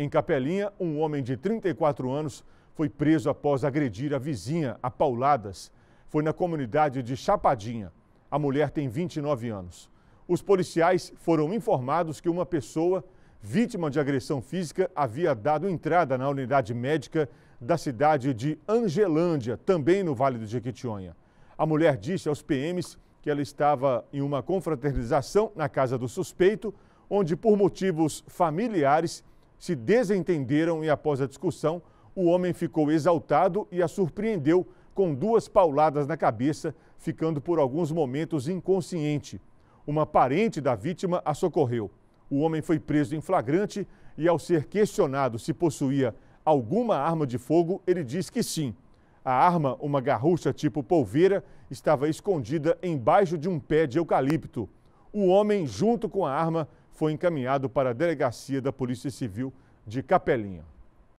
Em Capelinha, um homem de 34 anos foi preso após agredir a vizinha a pauladas. Foi na comunidade de Chapadinha. A mulher tem 29 anos. Os policiais foram informados que uma pessoa, vítima de agressão física, havia dado entrada na unidade médica da cidade de Angelândia, também no Vale do Jequitinhonha. A mulher disse aos PMs que ela estava em uma confraternização na casa do suspeito, onde, por motivos familiares, se desentenderam e, após a discussão, o homem ficou exaltado e a surpreendeu com duas pauladas na cabeça, ficando por alguns momentos inconsciente. Uma parente da vítima a socorreu. O homem foi preso em flagrante e, ao ser questionado se possuía alguma arma de fogo, ele diz que sim. A arma, uma garrucha tipo polveira, estava escondida embaixo de um pé de eucalipto. O homem, junto com a arma, foi encaminhado para a Delegacia da Polícia Civil de Capelinha.